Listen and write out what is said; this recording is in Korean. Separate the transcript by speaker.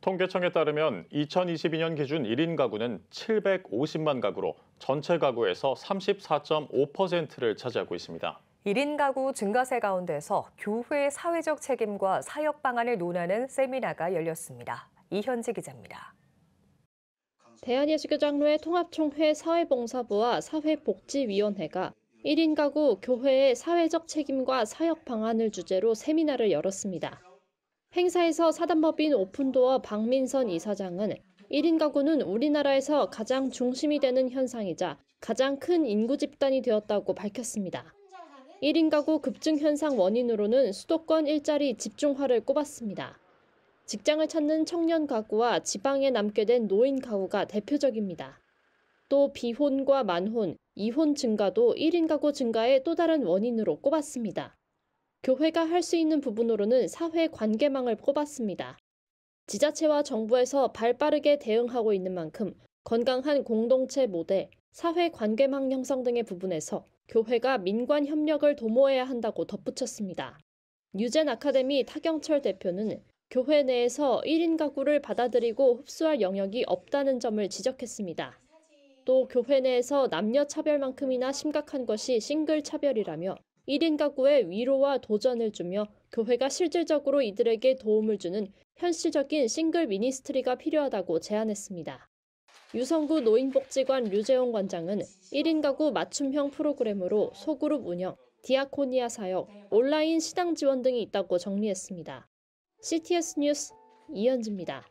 Speaker 1: 통계청에 따르면 2022년 기준 1인 가구는 750만 가구로 전체 가구에서 34.5%를 차지하고 있습니다.
Speaker 2: 1인 가구 증가세 가운데서 교회 의 사회적 책임과 사역 방안을 논하는 세미나가 열렸습니다. 이현지 기자입니다.
Speaker 3: 대한예수교장로회 통합총회 사회봉사부와 사회복지위원회가 1인 가구 교회의 사회적 책임과 사역 방안을 주제로 세미나를 열었습니다. 행사에서 사단법인 오픈도어 박민선 이사장은 1인 가구는 우리나라에서 가장 중심이 되는 현상이자 가장 큰 인구 집단이 되었다고 밝혔습니다. 1인 가구 급증 현상 원인으로는 수도권 일자리 집중화를 꼽았습니다. 직장을 찾는 청년 가구와 지방에 남게 된 노인 가구가 대표적입니다. 또 비혼과 만혼, 이혼 증가도 1인 가구 증가의 또 다른 원인으로 꼽았습니다. 교회가 할 수 있는 부분으로는 사회 관계망을 꼽았습니다. 지자체와 정부에서 발 빠르게 대응하고 있는 만큼 건강한 공동체 모델, 사회 관계망 형성 등의 부분에서 교회가 민관 협력을 도모해야 한다고 덧붙였습니다. 유젠 아카데미 타경철 대표는 교회 내에서 1인 가구를 받아들이고 흡수할 영역이 없다는 점을 지적했습니다. 또 교회 내에서 남녀 차별만큼이나 심각한 것이 싱글 차별이라며 1인 가구에 위로와 도전을 주며 교회가 실질적으로 이들에게 도움을 주는 현실적인 싱글 미니스트리가 필요하다고 제안했습니다. 유성구 노인복지관 류재용 관장은 1인 가구 맞춤형 프로그램으로 소그룹 운영, 디아코니아 사역, 온라인 시당 지원 등이 있다고 정리했습니다. CTS 뉴스 이현지입니다.